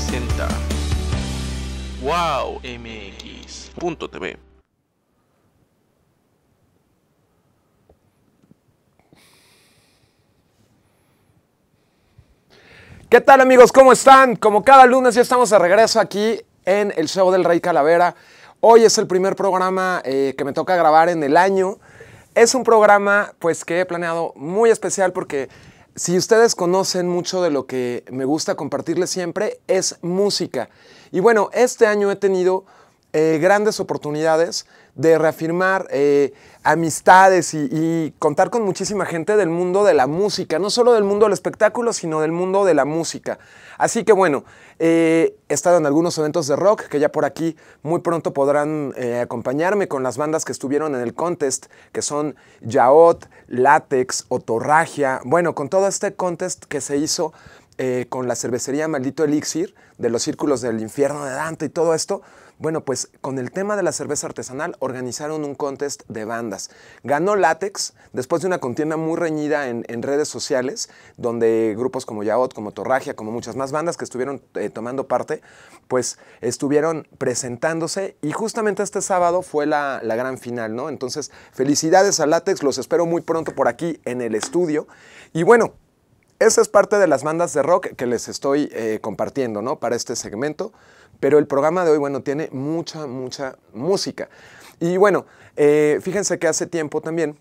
presenta Wow MX.tv ¿Qué tal amigos? ¿Cómo están? Como cada lunes ya estamos de regreso aquí en el show del Rey Calavera. Hoy es el primer programa eh, que me toca grabar en el año. Es un programa pues que he planeado muy especial porque si ustedes conocen mucho de lo que me gusta compartirles siempre, es música. Y bueno, este año he tenido eh, grandes oportunidades de reafirmar eh, amistades y, contar con muchísima gente del mundo de la música, no solo del mundo del espectáculo, sino del mundo de la música. Así que bueno, eh, he estado en algunos eventos de rock que ya por aquí muy pronto podrán eh, acompañarme con las bandas que estuvieron en el contest, que son Yaot, Látex, Otorragia, bueno, con todo este contest que se hizo con la cervecería Maldito Elixir, de los círculos del infierno de Dante y todo esto, bueno, pues con el tema de la cerveza artesanal organizaron un contest de bandas. Ganó Látex después de una contienda muy reñida en, redes sociales, donde grupos como Yaot, como Torragia, como muchas más bandas que estuvieron eh, tomando parte, pues estuvieron presentándose y justamente este sábado fue la, gran final, ¿no? Entonces, felicidades a Látex, los espero muy pronto por aquí en el estudio. Y bueno, esa es parte de las bandas de rock que les estoy eh, compartiendo, ¿no? Para este segmento. Pero el programa de hoy, bueno, tiene mucha, mucha música. Y bueno, eh, fíjense que hace tiempo también,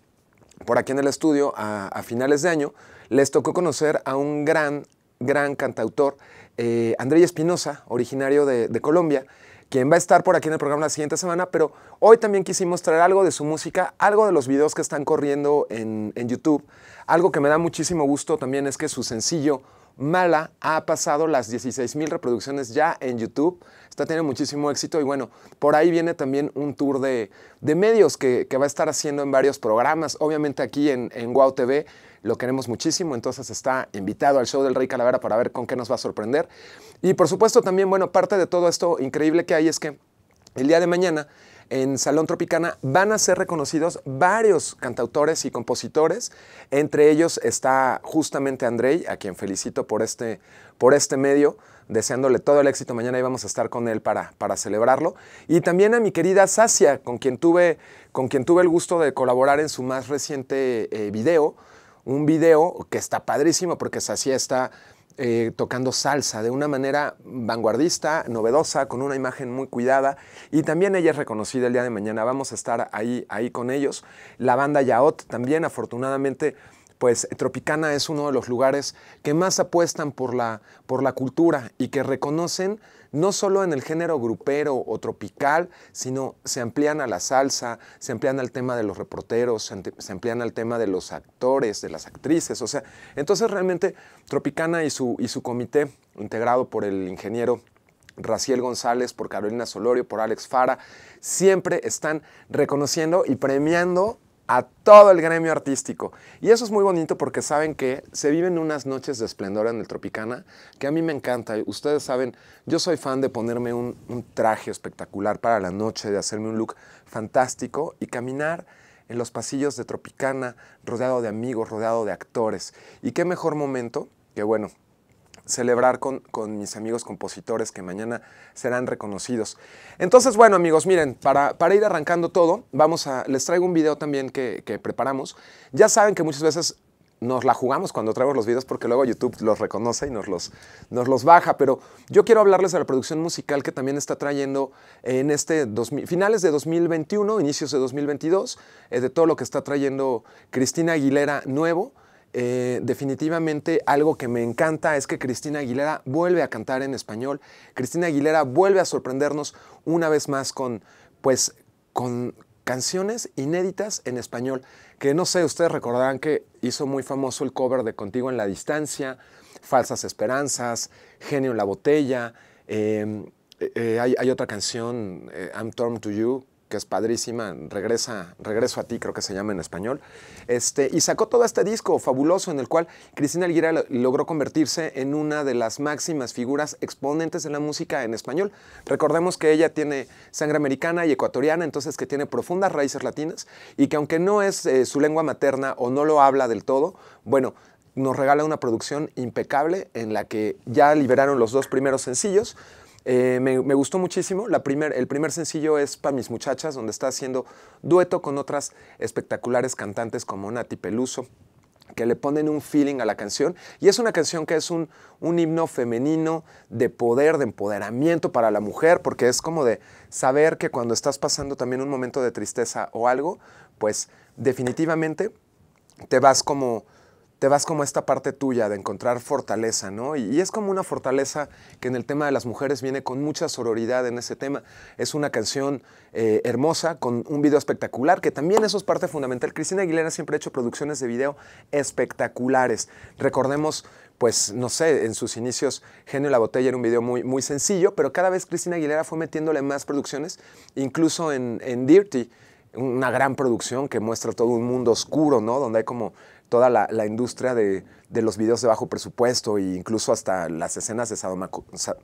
por aquí en el estudio, a, finales de año, les tocó conocer a un gran, gran cantautor, eh, Andrés Espinosa, originario de, Colombia, quien va a estar por aquí en el programa la siguiente semana, pero hoy también quisimos traer algo de su música, algo de los videos que están corriendo en, YouTube. Algo que me da muchísimo gusto también es que su sencillo Mala ha pasado las 16 mil reproducciones ya en YouTube. Está teniendo muchísimo éxito y bueno, por ahí viene también un tour de, medios que, va a estar haciendo en varios programas. Obviamente aquí en, en Wow TV lo queremos muchísimo, entonces está invitado al show del Rey Calavera para ver con qué nos va a sorprender. Y por supuesto también, bueno, parte de todo esto increíble que hay es que el día de mañana en Salón Tropicana van a ser reconocidos varios cantautores y compositores. Entre ellos está justamente Andrei, a quien felicito por este, por este medio, deseándole todo el éxito. Mañana íbamos a estar con él para, para celebrarlo. Y también a mi querida Sasia, con quien tuve, con quien tuve el gusto de colaborar en su más reciente eh, video. Un video que está padrísimo porque Sasia está eh, tocando salsa de una manera vanguardista, novedosa, con una imagen muy cuidada. Y también ella es reconocida el día de mañana. Vamos a estar ahí, ahí con ellos. La banda Yaot también, afortunadamente pues Tropicana es uno de los lugares que más apuestan por la, por la cultura y que reconocen no solo en el género grupero o tropical, sino se amplían a la salsa, se amplían al tema de los reporteros, se amplían al tema de los actores, de las actrices. O sea, entonces realmente Tropicana su, y su comité, integrado por el ingeniero Raciel González, por Carolina Solorio, por Alex Fara, siempre están reconociendo y premiando a todo el gremio artístico. Y eso es muy bonito porque saben que se viven unas noches de esplendor en el Tropicana que a mí me encanta. Ustedes saben, yo soy fan de ponerme un, traje espectacular para la noche, de hacerme un look fantástico y caminar en los pasillos de Tropicana rodeado de amigos, rodeado de actores. Y qué mejor momento que, bueno, celebrar con, mis amigos compositores que mañana serán reconocidos. Entonces, bueno, amigos, miren, para, ir arrancando todo, vamos a, les traigo un video también que, preparamos. Ya saben que muchas veces nos la jugamos cuando traemos los videos porque luego YouTube los reconoce y nos los, nos los baja. Pero yo quiero hablarles de la producción musical que también está trayendo en este finales de 2021, inicios de 2022, eh, de todo lo que está trayendo Cristina Aguilera nuevo. Eh, definitivamente algo que me encanta es que Cristina Aguilera vuelve a cantar en español. Cristina Aguilera vuelve a sorprendernos una vez más con, pues, con canciones inéditas en español, que no sé, ustedes recordarán que hizo muy famoso el cover de Contigo en la Distancia, Falsas Esperanzas, Genio en la Botella, em, eh, eh, hay, otra canción, I'm Torn to You, que es padrísima, Regresa, Regreso a ti, creo que se llama en español, este, y sacó todo este disco fabuloso en el cual Cristina Aguirre logró convertirse en una de las máximas figuras exponentes de la música en español. Recordemos que ella tiene sangre americana y ecuatoriana, entonces que tiene profundas raíces latinas y que aunque no es eh, su lengua materna o no lo habla del todo, bueno, nos regala una producción impecable en la que ya liberaron los dos primeros sencillos, eh, me, gustó muchísimo. La el primer sencillo es para mis muchachas, donde está haciendo dueto con otras espectaculares cantantes como Nati Peluso que le ponen un feeling a la canción y es una canción que es un, un himno femenino de poder, de empoderamiento para la mujer, porque es como de saber que cuando estás pasando también un momento de tristeza o algo, pues definitivamente te vas como te vas como a esta parte tuya de encontrar fortaleza, ¿no? Y, es como una fortaleza que en el tema de las mujeres viene con mucha sororidad en ese tema. Es una canción eh, hermosa, con un video espectacular, que también eso es parte fundamental. Cristina Aguilera siempre ha hecho producciones de video espectaculares. Recordemos pues no sé, en sus inicios Genio la Botella era un video muy, muy sencillo, pero cada vez Cristina Aguilera fue metiéndole más producciones, incluso en, en Dirty, una gran producción que muestra todo un mundo oscuro, ¿no? Donde hay como toda la, industria de, los videos de bajo presupuesto e incluso hasta las escenas de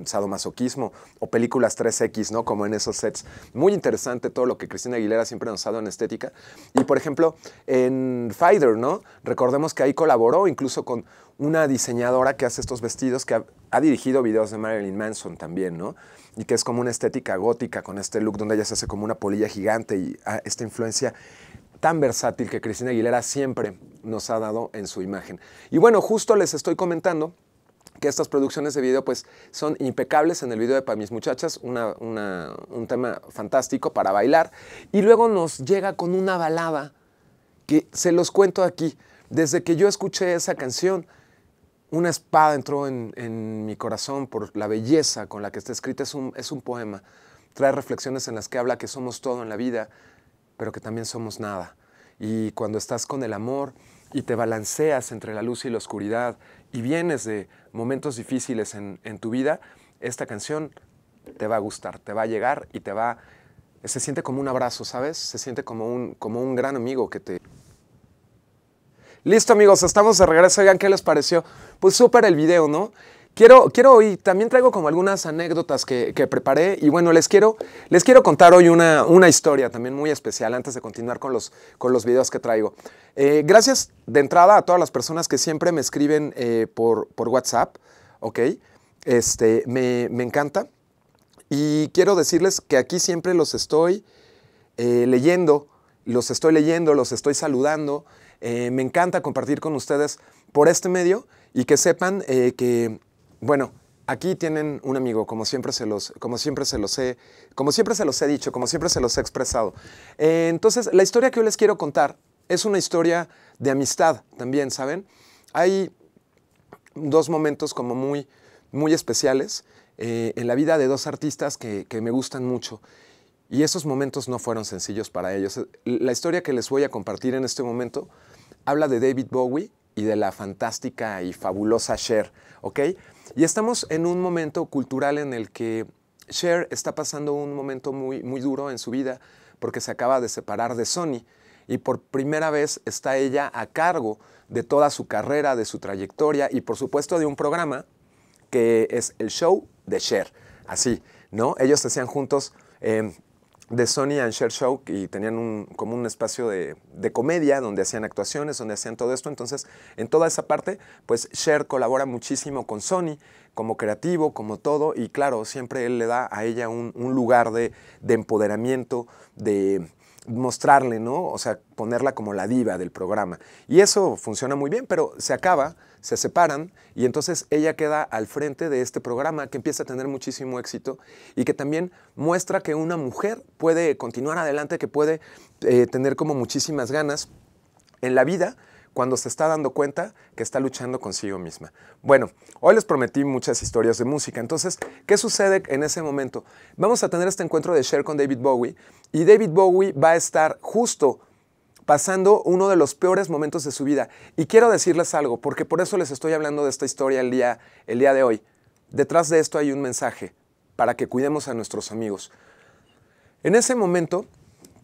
sadomasoquismo o películas 3X, ¿no? Como en esos sets. Muy interesante todo lo que Cristina Aguilera siempre nos ha dado en estética. Y por ejemplo, en Fighter, ¿no? Recordemos que ahí colaboró incluso con una diseñadora que hace estos vestidos, que ha, dirigido videos de Marilyn Manson también, ¿no? Y que es como una estética gótica con este look donde ella se hace como una polilla gigante y ah, esta influencia tan versátil que Cristina Aguilera siempre nos ha dado en su imagen. Y bueno, justo les estoy comentando que estas producciones de video pues son impecables en el video de Para mis muchachas, un tema fantástico para bailar. Y luego nos llega con una balada que se los cuento aquí. Desde que yo escuché esa canción, una espada entró en, mi corazón por la belleza con la que está escrita. Es un, es un poema. Trae reflexiones en las que habla que somos todo en la vida, pero que también somos nada. Y cuando estás con el amor y te balanceas entre la luz y la oscuridad y vienes de momentos difíciles en, tu vida, esta canción te va a gustar, te va a llegar y te va... Se siente como un abrazo, ¿sabes? Se siente como un, como un gran amigo que te, Listo amigos, estamos de regreso. Oigan, ¿qué les pareció? Pues súper el video, ¿no? Quiero, quiero hoy, también traigo como algunas anécdotas que, preparé y bueno, les quiero, les quiero contar hoy una, una historia también muy especial antes de continuar con los, con los videos que traigo. Eh, gracias de entrada a todas las personas que siempre me escriben eh, por, WhatsApp, ¿ok? Este, me, encanta y quiero decirles que aquí siempre los estoy eh, leyendo, los estoy leyendo, los estoy saludando. me encanta compartir con ustedes por este medio y que sepan que bueno, aquí tienen un amigo, como siempre se los, como siempre se he, como siempre se los he dicho, como siempre se los he expresado. Eh, entonces, la historia que yo les quiero contar es una historia de amistad también, ¿saben? Hay dos momentos como muy, muy especiales eh, en la vida de dos artistas que, que me gustan mucho. Y esos momentos no fueron sencillos para ellos. La historia que les voy a compartir en este momento habla de David Bowie y de la fantástica y fabulosa Cher, ¿ok? Y estamos en un momento cultural en el que Cher está pasando un momento muy, muy duro en su vida porque se acaba de separar de Sony y por primera vez está ella a cargo de toda su carrera, de su trayectoria y por supuesto de un programa que es el show de Cher. Así, ¿no? Ellos hacían juntos de Sony and Share Show y tenían un, como un espacio de, comedia donde hacían actuaciones, donde hacían todo esto. Entonces, en toda esa parte, pues Cher colabora muchísimo con Sony como creativo, como todo, y claro, siempre él le da a ella un, lugar de, de empoderamiento, de, mostrarle, ¿no? O sea, ponerla como la diva del programa. Y eso funciona muy bien, pero se acaba, se separan y entonces ella queda al frente de este programa que empieza a tener muchísimo éxito y que también muestra que una mujer puede continuar adelante, que puede eh, tener como muchísimas ganas en la vida, cuando se está dando cuenta que está luchando consigo misma. Bueno, hoy les prometí muchas historias de música, entonces, ¿qué sucede en ese momento? Vamos a tener este encuentro de Cher con David Bowie y David Bowie va a estar justo pasando uno de los peores momentos de su vida. Y quiero decirles algo, porque por eso les estoy hablando de esta historia el día, el día de hoy. Detrás de esto hay un mensaje para que cuidemos a nuestros amigos. En ese momento,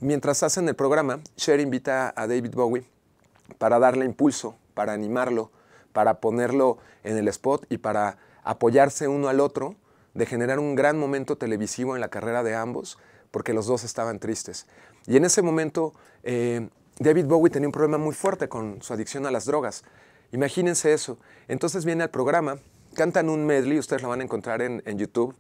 mientras hacen el programa, Cher invita a David Bowie para darle impulso, para animarlo, para ponerlo en el spot y para apoyarse uno al otro, de generar un gran momento televisivo en la carrera de ambos, porque los dos estaban tristes. Y en ese momento, eh, David Bowie tenía un problema muy fuerte con su adicción a las drogas. Imagínense eso. Entonces viene al programa, cantan un medley, ustedes lo van a encontrar en YouTube,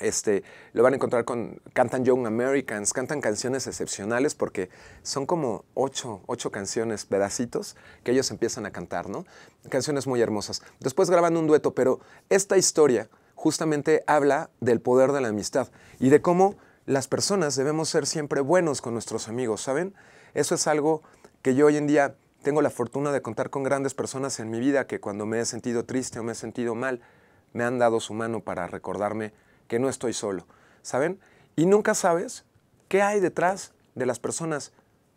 este, lo van a encontrar con, cantan Young Americans, cantan canciones excepcionales porque son como ocho, ocho canciones, pedacitos, que ellos empiezan a cantar, ¿no? Canciones muy hermosas. Después graban un dueto, pero esta historia justamente habla del poder de la amistad y de cómo las personas debemos ser siempre buenos con nuestros amigos, ¿saben? Eso es algo que yo hoy en día tengo la fortuna de contar con grandes personas en mi vida que cuando me he sentido triste o me he sentido mal, me han dado su mano para recordarme que no estoy solo, ¿saben? Y nunca sabes qué hay detrás de las personas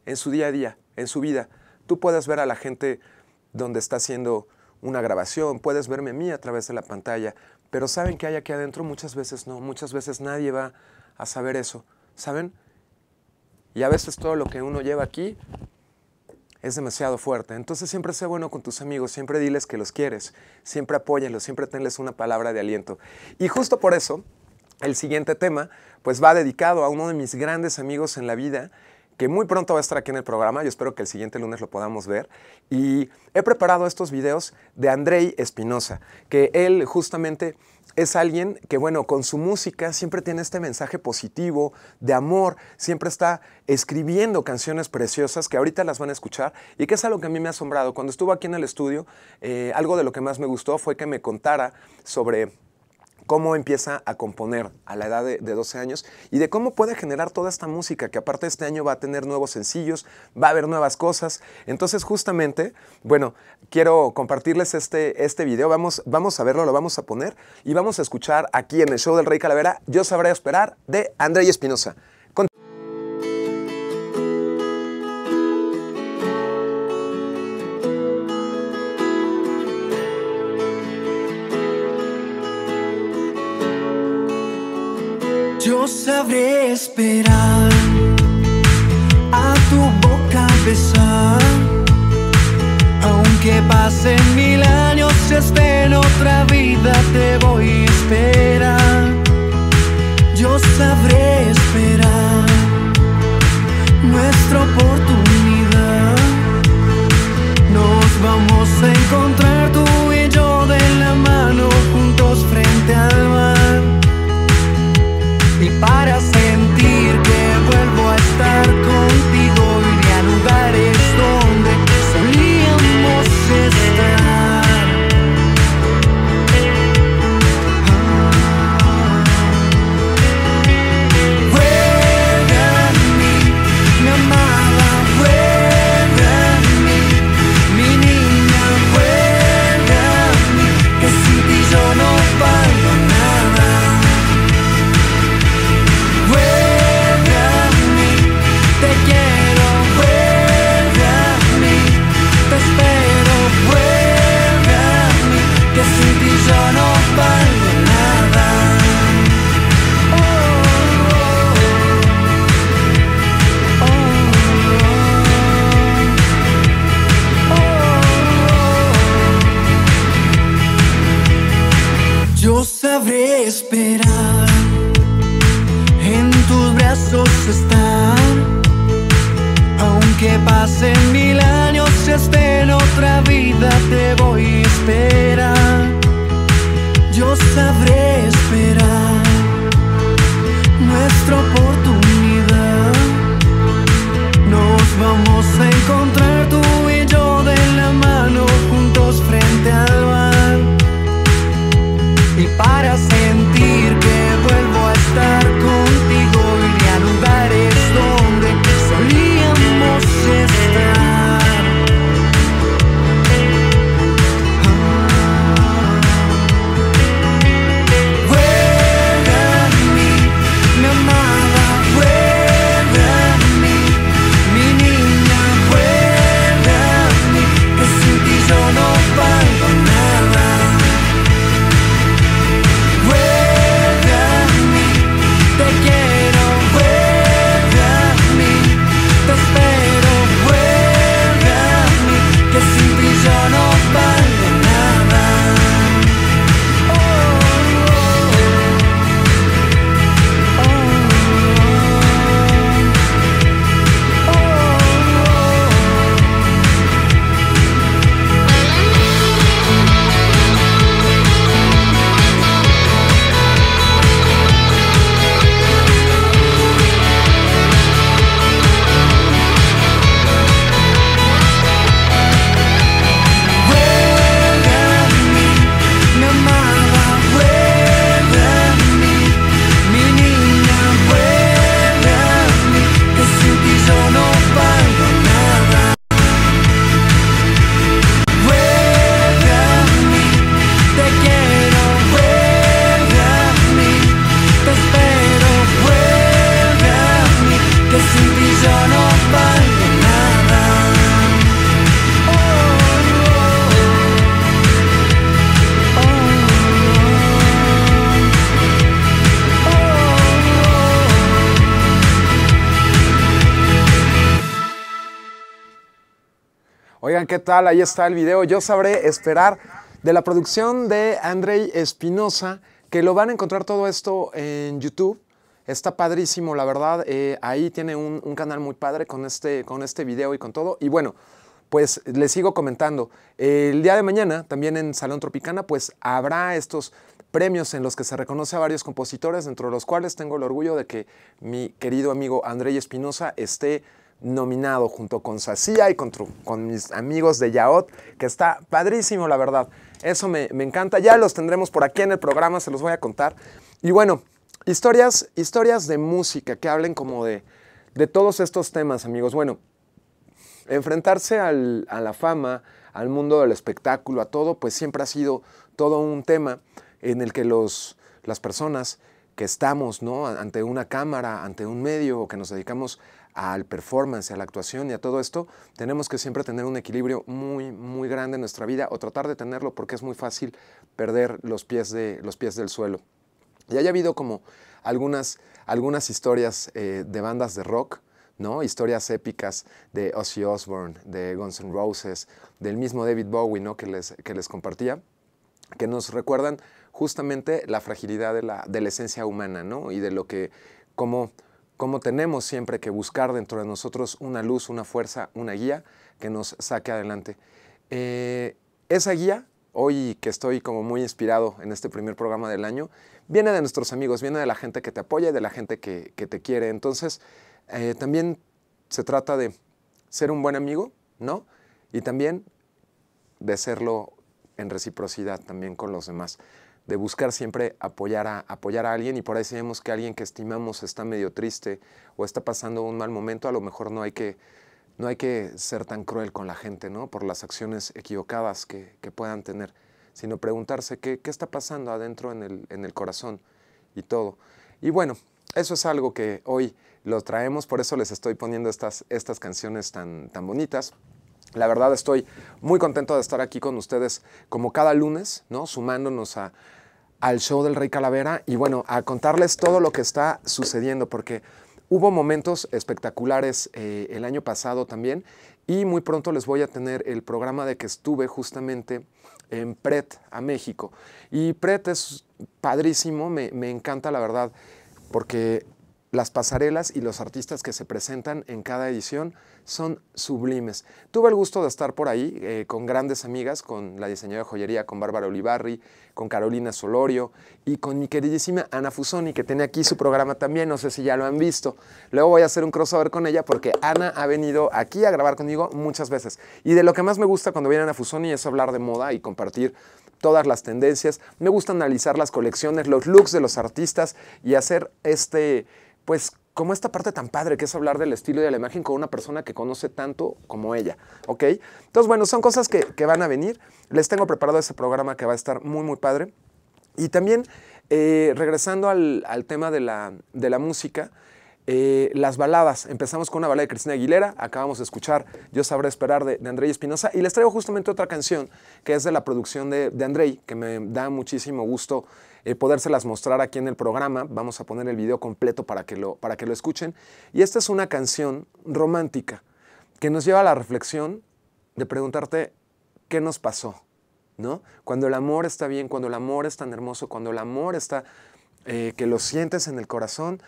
en su día a día, en su vida. Tú puedes ver a la gente donde está haciendo una grabación, puedes verme a mí a través de la pantalla, pero saben qué hay aquí adentro, muchas veces no, muchas veces nadie va a saber eso, ¿saben? Y a veces todo lo que uno lleva aquí es demasiado fuerte. Entonces siempre sé bueno con tus amigos, siempre diles que los quieres, siempre apóyalos, siempre tenles una palabra de aliento. Y justo por eso, el siguiente tema, pues va dedicado a uno de mis grandes amigos en la vida, que muy pronto va a estar aquí en el programa. Yo espero que el siguiente lunes lo podamos ver. Y he preparado estos videos de Andrei Espinosa, que él justamente es alguien que, bueno, con su música siempre tiene este mensaje positivo, de amor, siempre está escribiendo canciones preciosas que ahorita las van a escuchar y que es algo que a mí me ha asombrado. Cuando estuvo aquí en el estudio, eh, algo de lo que más me gustó fue que me contara sobre cómo empieza a componer a la edad de, 12 años y de cómo puede generar toda esta música, que aparte este año va a tener nuevos sencillos, va a haber nuevas cosas. Entonces justamente, bueno, quiero compartirles este, este video, vamos, vamos a verlo, lo vamos a poner y vamos a escuchar aquí en el show del Rey Calavera, Yo Sabré Esperar, de André Espinosa. sabré esperar a tu boca besar. Aunque pasen mil años, esté en otra vida, te voy a esperar. Yo sabré esperar nuestro portal. ¿qué tal? Ahí está el video. Yo sabré esperar de la producción de Andrei Espinosa, que lo van a encontrar todo esto en YouTube. Está padrísimo, la verdad. Eh, ahí tiene un, canal muy padre con este, con este video y con todo. Y bueno, pues les sigo comentando. El día de mañana, también en Salón Tropicana, pues habrá estos premios en los que se reconoce a varios compositores, dentro de los cuales tengo el orgullo de que mi querido amigo Andrei Espinosa esté nominado junto con Sacía y con, mis amigos de Yaot, que está padrísimo, la verdad. Eso me, encanta. Ya los tendremos por aquí en el programa, se los voy a contar. Y bueno, historias, historias de música que hablen como de, de todos estos temas, amigos. Bueno, enfrentarse a la fama, al mundo del espectáculo, a todo, pues siempre ha sido todo un tema en el que los, las personas que estamos ¿no? ante una cámara, ante un medio o que nos dedicamos al performance, a la actuación y a todo esto, tenemos que siempre tener un equilibrio muy, muy grande en nuestra vida o tratar de tenerlo porque es muy fácil perder los pies, de, los pies del suelo. Y haya habido como algunas, algunas historias eh, de bandas de rock ¿no? Historias épicas de Ozzy Osbourne, de Guns N' Roses, del mismo David Bowie, ¿no? Que les, que les compartía, que nos recuerdan justamente la fragilidad de la, de la esencia humana, ¿no? Y de lo que, cómo, como tenemos siempre que buscar dentro de nosotros una luz, una fuerza, una guía que nos saque adelante. Eh, esa guía, hoy que estoy como muy inspirado en este primer programa del año, viene de nuestros amigos, viene de la gente que te apoya y de la gente que, te quiere. Entonces, eh, también se trata de ser un buen amigo, ¿no? Y también de serlo en reciprocidad también con los demás de buscar siempre apoyar a, apoyar a alguien y por ahí si vemos que alguien que estimamos está medio triste o está pasando un mal momento, a lo mejor no hay que, no hay que ser tan cruel con la gente ¿no? por las acciones equivocadas que, puedan tener, sino preguntarse qué, qué, está pasando adentro en el, en el corazón y todo. Y bueno, eso es algo que hoy lo traemos, por eso les estoy poniendo estas, estas canciones tan, tan bonitas. La verdad estoy muy contento de estar aquí con ustedes como cada lunes, ¿no? sumándonos a, al show del Rey Calavera y bueno, a contarles todo lo que está sucediendo, porque hubo momentos espectaculares eh, el año pasado también y muy pronto les voy a tener el programa de que estuve justamente en PRET a México. Y PRET es padrísimo, me encanta la verdad, porque las pasarelas y los artistas que se presentan en cada edición son sublimes. Tuve el gusto de estar por ahí eh, con grandes amigas, con la diseñadora de joyería, con Bárbara Olivarri, con Carolina Solorio y con mi queridísima Ana Fusoni, que tiene aquí su programa también, no sé si ya lo han visto. Luego voy a hacer un crossover con ella porque Ana ha venido aquí a grabar conmigo muchas veces. Y de lo que más me gusta cuando viene Ana Fusoni es hablar de moda y compartir todas las tendencias. Me gusta analizar las colecciones, los looks de los artistas y hacer este pues como esta parte tan padre que es hablar del estilo y de la imagen con una persona que conoce tanto como ella, ¿ok? Entonces, bueno, son cosas que, van a venir. Les tengo preparado ese programa que va a estar muy, muy padre. Y también, eh, regresando al, al tema de la, de la música, eh, las baladas. Empezamos con una balada de Cristina Aguilera, acabamos de escuchar Yo sabré esperar de, de Andrei Espinosa y les traigo justamente otra canción que es de la producción de, de Andrei, que me da muchísimo gusto eh, podérselas mostrar aquí en el programa. Vamos a poner el video completo para que, lo, para que lo escuchen. Y esta es una canción romántica que nos lleva a la reflexión de preguntarte qué nos pasó, ¿no? Cuando el amor está bien, cuando el amor es tan hermoso, cuando el amor está, eh, que lo sientes en el corazón,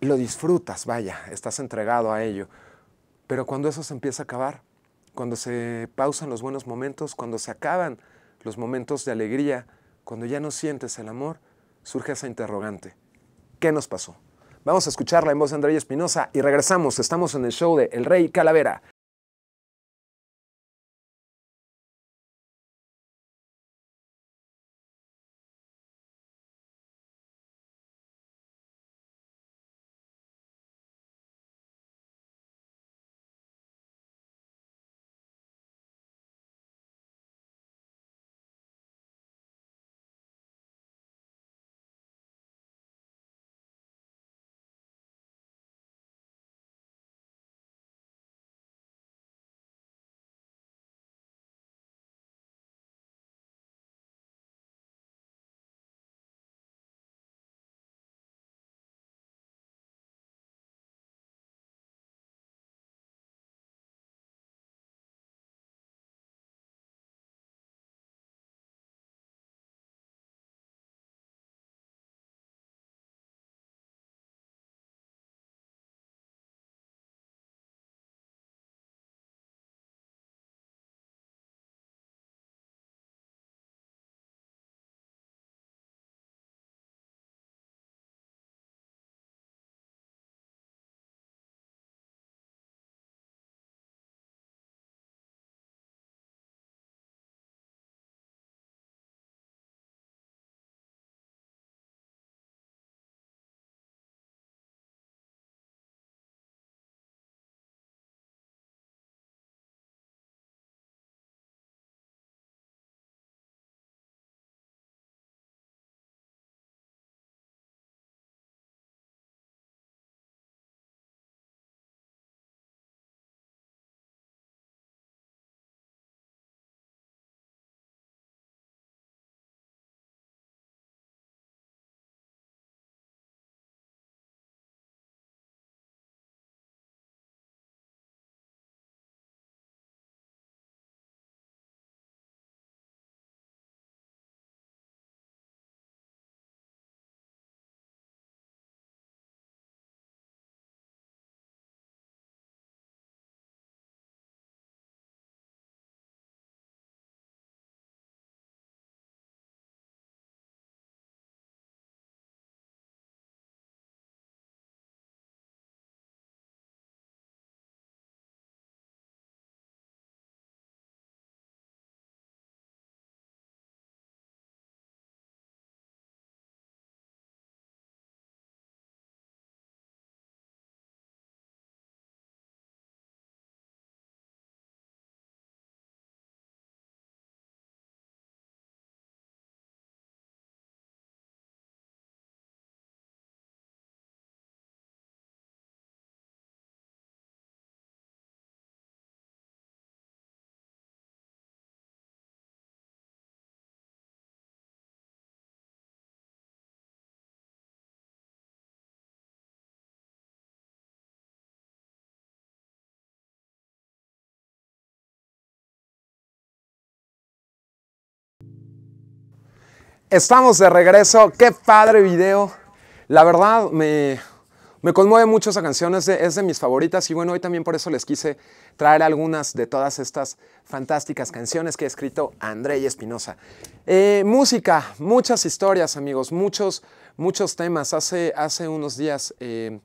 lo disfrutas, vaya, estás entregado a ello. Pero cuando eso se empieza a acabar, cuando se pausan los buenos momentos, cuando se acaban los momentos de alegría, cuando ya no sientes el amor, surge esa interrogante. ¿Qué nos pasó? Vamos a escucharla en voz de Andrea Espinosa y regresamos. Estamos en el show de El Rey Calavera. Estamos de regreso, qué padre video. La verdad me, conmueve mucho esa canción, es de, mis favoritas y bueno, hoy también por eso les quise traer algunas de todas estas fantásticas canciones que ha escrito André y Espinosa. Eh, música, muchas historias amigos, muchos, muchos temas. Hace, hace unos días eh,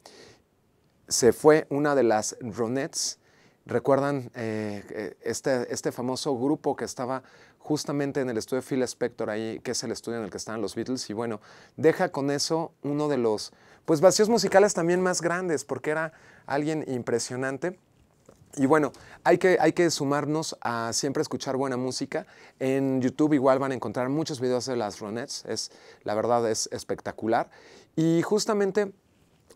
se fue una de las Ronettes. ¿Recuerdan eh, este, este famoso grupo que estaba justamente en el estudio Phil Spector, ahí, que es el estudio en el que están los Beatles, y bueno, deja con eso uno de los pues, vacíos musicales también más grandes, porque era alguien impresionante. Y bueno, hay que, hay que sumarnos a siempre escuchar buena música. En YouTube igual van a encontrar muchos videos de las Ronettes, es, la verdad es espectacular. Y justamente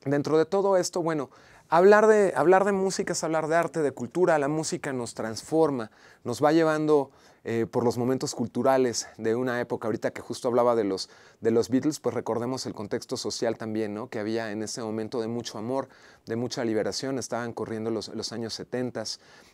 dentro de todo esto, bueno, Hablar de, hablar de música es hablar de arte, de cultura. La música nos transforma, nos va llevando eh, por los momentos culturales de una época. Ahorita que justo hablaba de los, de los Beatles, pues recordemos el contexto social también, ¿no? Que había en ese momento de mucho amor, de mucha liberación. Estaban corriendo los, años 70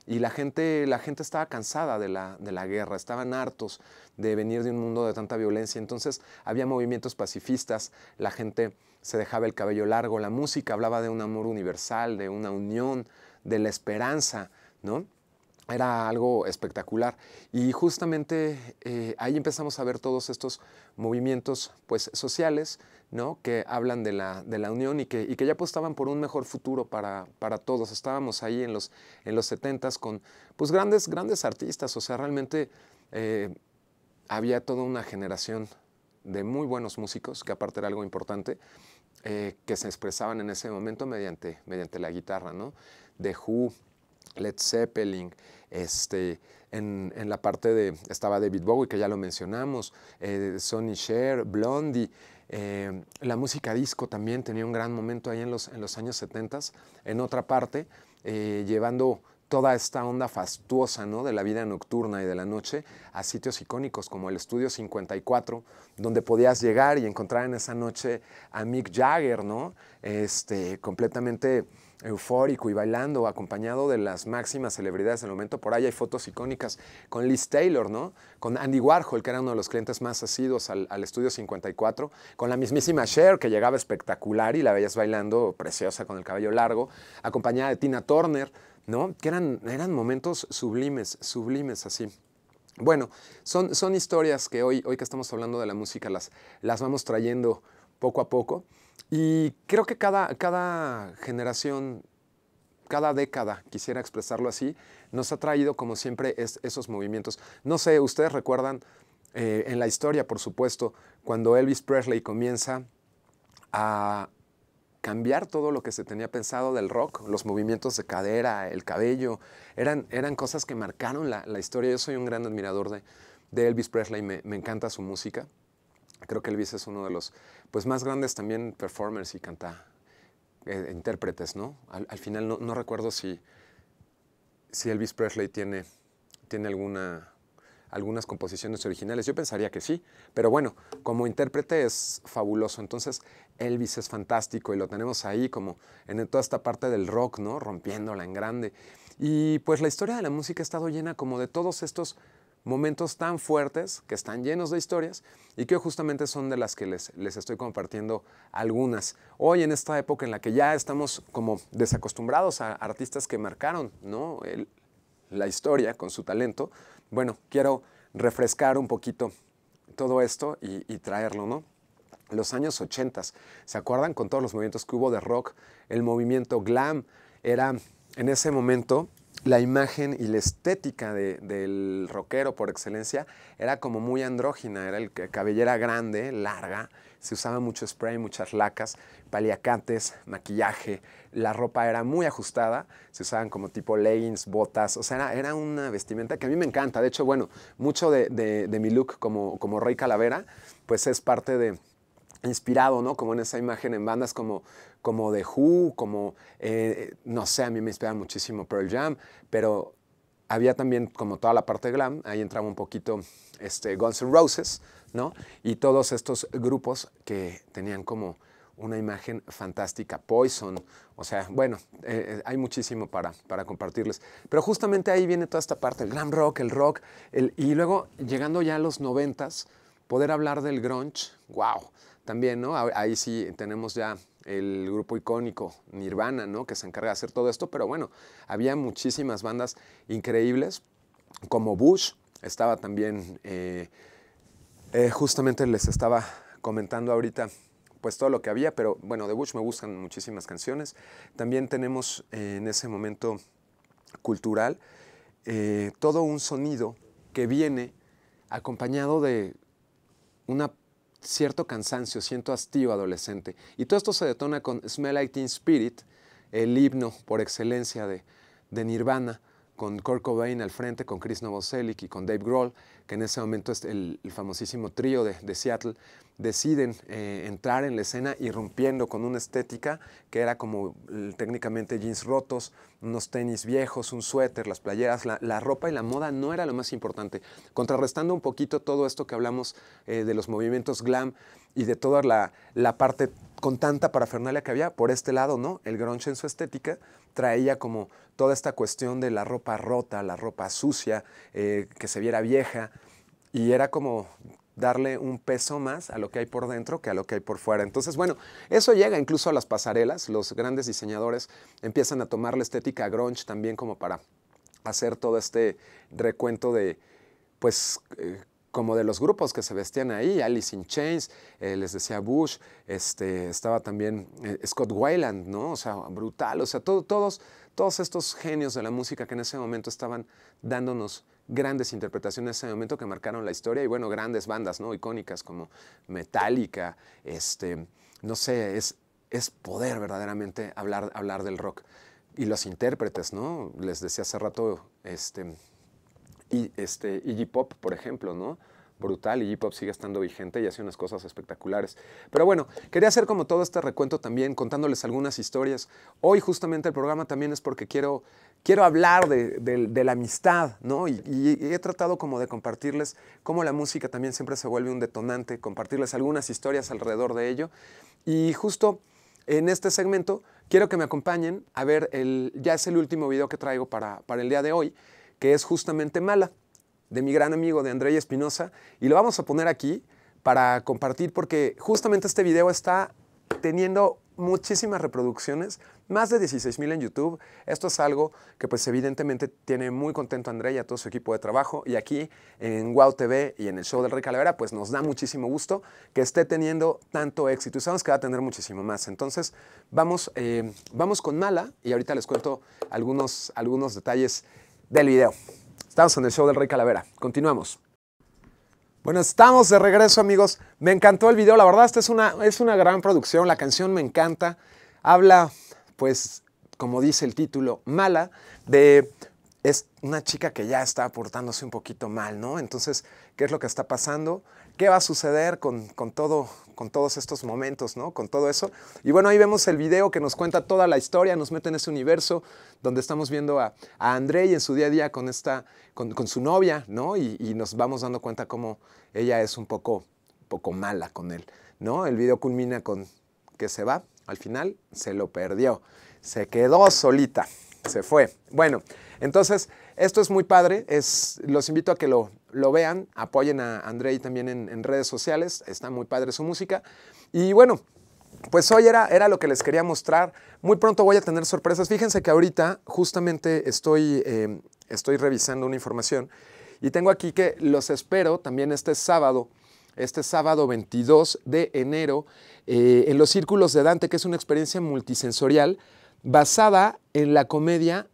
y la gente, la gente estaba cansada de la, de la guerra, estaban hartos de venir de un mundo de tanta violencia. Entonces había movimientos pacifistas, la gente se dejaba el cabello largo, la música hablaba de un amor universal, de una unión, de la esperanza, ¿no? Era algo espectacular. Y justamente eh, ahí empezamos a ver todos estos movimientos pues, sociales ¿no? que hablan de la, unión y que, que ya apostaban por un mejor futuro para, todos. Estábamos ahí en los, en los 70s con pues, grandes, grandes artistas. O sea, realmente eh, había toda una generación de muy buenos músicos, que aparte era algo importante. Eh, que se expresaban en ese momento mediante, mediante la guitarra, ¿no? The Who, Led Zeppelin, este, en, en, la parte de, estaba David Bowie, que ya lo mencionamos, eh, Sonny Cher, Blondie, eh, la música disco también tenía un gran momento ahí en los, en los años 70, en otra parte, llevando toda esta onda fastuosa ¿no? de la vida nocturna y de la noche a sitios icónicos como el Estudio 54, donde podías llegar y encontrar en esa noche a Mick Jagger, ¿no? este, completamente eufórico y bailando, acompañado de las máximas celebridades del momento. Por ahí hay fotos icónicas con Liz Taylor, Con Andy Warhol, que era uno de los clientes más asiduos al, al Estudio 54, con la mismísima Cher, que llegaba espectacular y la veías bailando preciosa con el cabello largo, acompañada de Tina Turner. ¿no? Que eran, eran momentos sublimes, sublimes así. Bueno, son, son historias que hoy, hoy que estamos hablando de la música las, las vamos trayendo poco a poco. Y creo que cada, cada generación, cada década, quisiera expresarlo así, nos ha traído como siempre es, esos movimientos. No sé, ustedes recuerdan eh, en la historia, por supuesto, cuando Elvis Presley comienza a, cambiar todo lo que se tenía pensado del rock, los movimientos de cadera, el cabello, eran, eran cosas que marcaron la, historia. Yo soy un gran admirador de, Elvis Presley, me, encanta su música. Creo que Elvis es uno de los pues, más grandes también performers y canta, eh, intérpretes, ¿no? Al, final no, no, recuerdo si, si Elvis Presley tiene, tiene alguna algunas composiciones originales? Yo pensaría que sí, pero bueno, como intérprete es fabuloso. Entonces, Elvis es fantástico y lo tenemos ahí como en toda esta parte del rock, ¿no? Rompiéndola en grande. Y pues la historia de la música ha estado llena como de todos estos momentos tan fuertes que están llenos de historias y que justamente son de las que les, les estoy compartiendo algunas. Hoy en esta época en la que ya estamos como desacostumbrados a artistas que marcaron ¿no? El, la historia, con su talento, bueno, quiero refrescar un poquito todo esto y, traerlo, ¿no? Los años 80, ¿se acuerdan con todos los movimientos que hubo de rock? El movimiento glam era en ese momento la imagen y la estética del rockero por excelencia era como muy andrógina, era el cabellera grande, larga, se usaba mucho spray, muchas lacas, paliacates, maquillaje, la ropa era muy ajustada, se usaban como tipo leggings, botas, o sea, era, una vestimenta que a mí me encanta. De hecho, bueno, mucho de, mi look como, rey calavera, pues es parte de inspirado, ¿no? Como en esa imagen en bandas como, como The Who, como, eh, no sé, a mí me inspiraba muchísimo Pearl Jam, pero había también como toda la parte glam, ahí entraba un poquito este, Guns N' Roses, y todos estos grupos que tenían como una imagen fantástica, Poison, o sea, bueno, eh, eh, hay muchísimo para, para compartirles. Pero justamente ahí viene toda esta parte, el glam rock, el rock, el, y luego llegando ya a los noventas, poder hablar del grunge, wow, también, ¿no? Ahí sí tenemos ya el grupo icónico Nirvana, ¿no? Que se encarga de hacer todo esto, pero bueno, había muchísimas bandas increíbles, como Bush, estaba también... Eh, eh, justamente les estaba comentando ahorita pues todo lo que había, pero bueno, de Bush me gustan muchísimas canciones. También tenemos eh, en ese momento cultural eh, todo un sonido que viene acompañado de un cierto cansancio, cierto hastío adolescente. Y todo esto se detona con Smell Like Teen Spirit, el himno por excelencia de Nirvana, con Kurt Cobain al frente, con Chris Novoselic y con Dave Grohl, que en ese momento es el, famosísimo trío de, Seattle, deciden eh, entrar en la escena irrumpiendo con una estética que era como técnicamente jeans rotos, unos tenis viejos, un suéter, las playeras, la, ropa y la moda no era lo más importante. Contrarrestando un poquito todo esto que hablamos eh, de los movimientos glam, y de toda la, parte con tanta parafernalia que había. Por este lado, ¿no? El grunge en su estética traía como toda esta cuestión de la ropa rota, la ropa sucia, eh, que se viera vieja, y era como darle un peso más a lo que hay por dentro que a lo que hay por fuera. Entonces, bueno, eso llega incluso a las pasarelas, los grandes diseñadores empiezan a tomar la estética grunge también como para hacer todo este recuento de, pues, eh, como de los grupos que se vestían ahí, Alice in Chains, eh, les decía Bush, este, estaba también eh, Scott Weiland, ¿no? O sea, brutal, o sea, todos, todos estos genios de la música que en ese momento estaban dándonos grandes interpretaciones en ese momento que marcaron la historia y bueno, grandes bandas, ¿no? Icónicas como Metallica, este, no sé, es, es poder verdaderamente hablar, hablar del rock. Y los intérpretes, ¿no? Les decía hace rato, este, y, este, Pop, por ejemplo, ¿no? Brutal, Iggy Pop sigue estando vigente y hace unas cosas espectaculares. Pero bueno, quería hacer como todo este recuento también, contándoles algunas historias. Hoy justamente el programa también es porque quiero, quiero hablar de, la amistad, ¿no? Y, he tratado como de compartirles cómo la música también siempre se vuelve un detonante, compartirles algunas historias alrededor de ello. Y justo en este segmento quiero que me acompañen a ver, el, ya es el último video que traigo para el día de hoy que es justamente Mala, de mi gran amigo de Andrea Espinosa, y lo vamos a poner aquí para compartir porque justamente este video está teniendo muchísimas reproducciones, más de 16 mil en YouTube. Esto es algo que pues evidentemente tiene muy contento a y a todo su equipo de trabajo. Y aquí en Wow TV y en el show del Rey Calavera pues nos da muchísimo gusto que esté teniendo tanto éxito. Y sabemos que va a tener muchísimo más. Entonces vamos, eh, vamos con Mala y ahorita les cuento algunos, algunos detalles del video. Estamos en el show del Rey Calavera. Continuamos. Bueno, estamos de regreso amigos. Me encantó el video, la verdad, esta es una, gran producción, la canción me encanta. Habla, pues, como dice el título, mala, de es una chica que ya está portándose un poquito mal, ¿no? Entonces, ¿qué es lo que está pasando? qué va a suceder con, todo, con todos estos momentos, ¿no? Con todo eso. Y bueno, ahí vemos el video que nos cuenta toda la historia, nos mete en ese universo donde estamos viendo a, a y en su día a día con, esta, con, su novia, ¿no? Y, nos vamos dando cuenta cómo ella es un poco, poco mala con él, ¿no? El video culmina con que se va, al final se lo perdió, se quedó solita, se fue. Bueno, entonces, esto es muy padre, es, los invito a que lo, lo vean, apoyen a Andrei también en, redes sociales, está muy padre su música. Y bueno, pues hoy era, era, lo que les quería mostrar. Muy pronto voy a tener sorpresas. Fíjense que ahorita justamente estoy, eh, estoy revisando una información y tengo aquí que los espero también este sábado, este sábado 22 de enero, eh, en los Círculos de Dante, que es una experiencia multisensorial basada en la comedia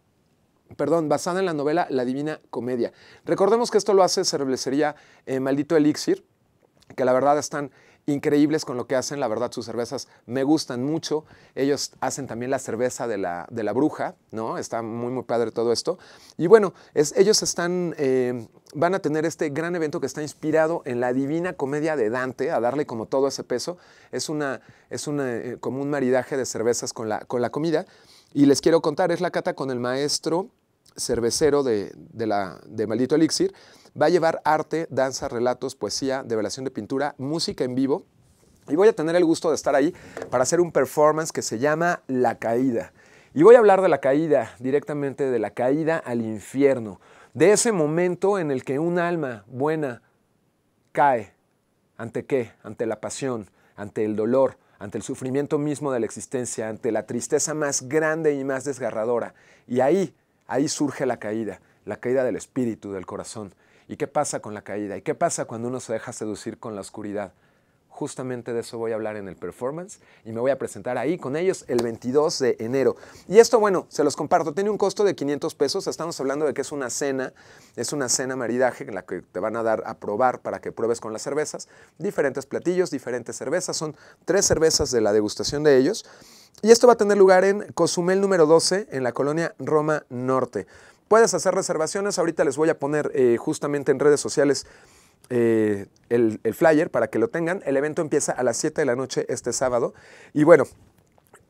perdón, basada en la novela La Divina Comedia. Recordemos que esto lo hace cervecería eh, Maldito Elixir, que la verdad están increíbles con lo que hacen, la verdad sus cervezas me gustan mucho, ellos hacen también la cerveza de la, bruja, ¿no? Está muy muy padre todo esto. Y bueno, ellos están, eh, van a tener este gran evento que está inspirado en la divina comedia de Dante, a darle como todo ese peso, es, una, es eh, como un maridaje de cervezas con la, con la comida. Y les quiero contar, es la cata con el maestro cervecero de, la, de Maldito Elixir, va a llevar arte, danza, relatos, poesía, develación de pintura, música en vivo. Y voy a tener el gusto de estar ahí para hacer un performance que se llama La Caída. Y voy a hablar de la caída, directamente de la caída al infierno, de ese momento en el que un alma buena cae. ¿Ante qué? Ante la pasión, ante el dolor, ante el sufrimiento mismo de la existencia, ante la tristeza más grande y más desgarradora. Y ahí Ahí surge la caída, la caída del espíritu, del corazón. ¿Y qué pasa con la caída? ¿Y qué pasa cuando uno se deja seducir con la oscuridad? Justamente de eso voy a hablar en el performance y me voy a presentar ahí con ellos el 22 de enero. Y esto, bueno, se los comparto, tiene un costo de 500 pesos, estamos hablando de que es una cena, es una cena maridaje en la que te van a dar a probar para que pruebes con las cervezas, diferentes platillos, diferentes cervezas, son tres cervezas de la degustación de ellos y esto va a tener lugar en Cozumel número 12, en la colonia Roma Norte. Puedes hacer reservaciones, ahorita les voy a poner eh, justamente en redes sociales eh, el, el flyer para que lo tengan. El evento empieza a las 7 de la noche este sábado. Y bueno,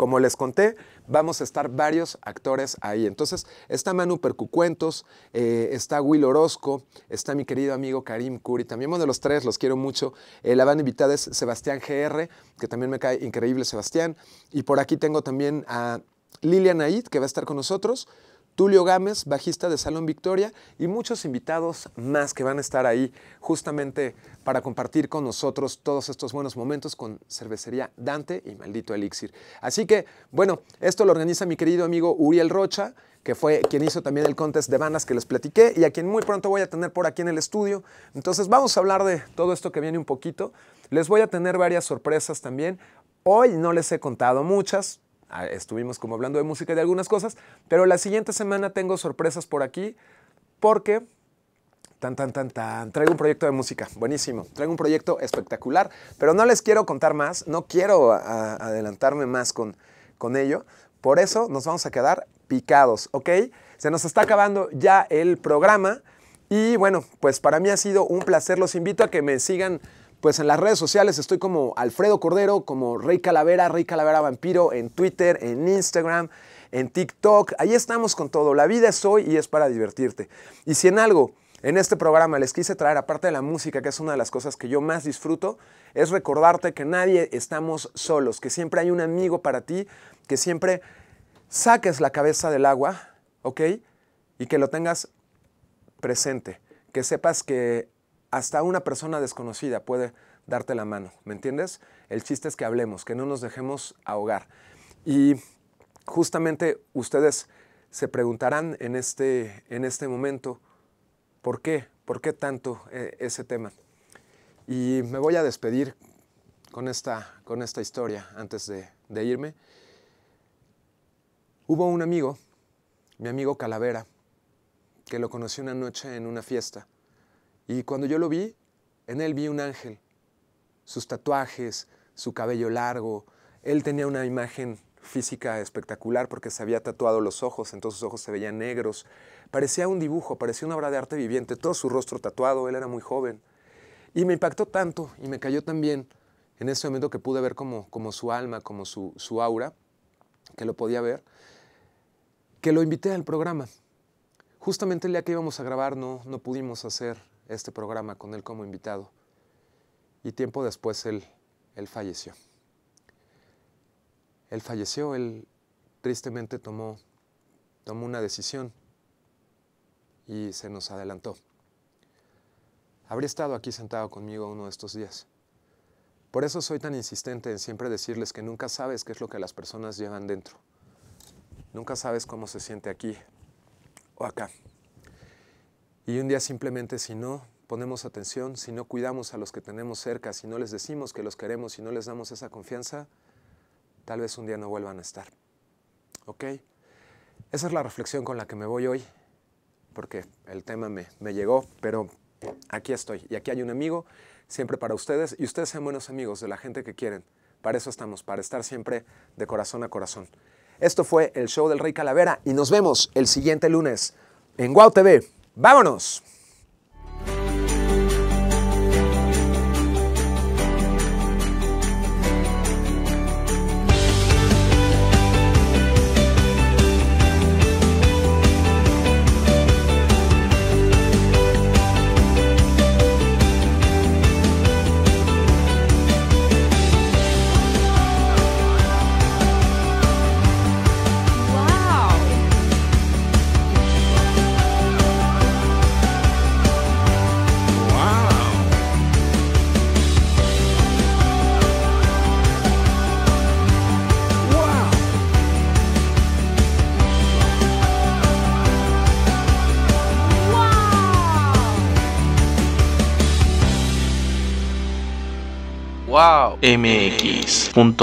como les conté, vamos a estar varios actores ahí. Entonces, está Manu Percucuentos, eh, está Will Orozco, está mi querido amigo Karim Curi, también uno de los tres, los quiero mucho. Eh, la banda invitada es Sebastián GR, que también me cae increíble Sebastián. Y por aquí tengo también a Lilian Aid, que va a estar con nosotros. Tulio Gámez, bajista de Salón Victoria, y muchos invitados más que van a estar ahí justamente para compartir con nosotros todos estos buenos momentos con Cervecería Dante y Maldito Elixir. Así que, bueno, esto lo organiza mi querido amigo Uriel Rocha, que fue quien hizo también el contest de bandas que les platiqué y a quien muy pronto voy a tener por aquí en el estudio. Entonces vamos a hablar de todo esto que viene un poquito. Les voy a tener varias sorpresas también. Hoy no les he contado muchas, estuvimos como hablando de música y de algunas cosas, pero la siguiente semana tengo sorpresas por aquí porque tan, tan, tan, tan. Traigo un proyecto de música, buenísimo. Traigo un proyecto espectacular, pero no les quiero contar más, no quiero adelantarme más con, con ello. Por eso nos vamos a quedar picados, ¿ok? Se nos está acabando ya el programa. Y bueno, pues para mí ha sido un placer. Los invito a que me sigan pues en las redes sociales estoy como Alfredo Cordero, como Rey Calavera, Rey Calavera Vampiro, en Twitter, en Instagram, en TikTok. Ahí estamos con todo. La vida es hoy y es para divertirte. Y si en algo, en este programa les quise traer, aparte de la música, que es una de las cosas que yo más disfruto, es recordarte que nadie estamos solos, que siempre hay un amigo para ti, que siempre saques la cabeza del agua, ¿ok? Y que lo tengas presente, que sepas que hasta una persona desconocida puede darte la mano, ¿me entiendes? El chiste es que hablemos, que no nos dejemos ahogar. Y justamente ustedes se preguntarán en este, este momento, ¿por qué? ¿Por qué tanto eh, ese tema? Y me voy a despedir con esta, con esta historia antes de, de irme. Hubo un amigo, mi amigo Calavera, que lo conocí una noche en una fiesta. Y cuando yo lo vi, en él vi un ángel. Sus tatuajes, su cabello largo. Él tenía una imagen física espectacular porque se había tatuado los ojos, entonces sus ojos se veían negros. Parecía un dibujo, parecía una obra de arte viviente, todo su rostro tatuado, él era muy joven. Y me impactó tanto y me cayó tan bien en ese momento que pude ver como, su alma, como su, su aura, que lo podía ver, que lo invité al programa. Justamente el día que íbamos a grabar no, no pudimos hacer este programa con él como invitado. Y tiempo después él, falleció. Él falleció, él tristemente tomó, tomó una decisión y se nos adelantó. Habría estado aquí sentado conmigo uno de estos días. Por eso soy tan insistente en siempre decirles que nunca sabes qué es lo que las personas llevan dentro. Nunca sabes cómo se siente aquí o acá. Y un día simplemente si no ponemos atención, si no cuidamos a los que tenemos cerca, si no les decimos que los queremos, si no les damos esa confianza, tal vez un día no vuelvan a estar. ¿Ok? Esa es la reflexión con la que me voy hoy, porque el tema me, llegó, pero aquí estoy. Y aquí hay un amigo, siempre para ustedes, y ustedes sean buenos amigos de la gente que quieren. Para eso estamos, para estar siempre de corazón a corazón. Esto fue el show del Rey Calavera y nos vemos el siguiente lunes en Guau TV. Vámonos. MX punto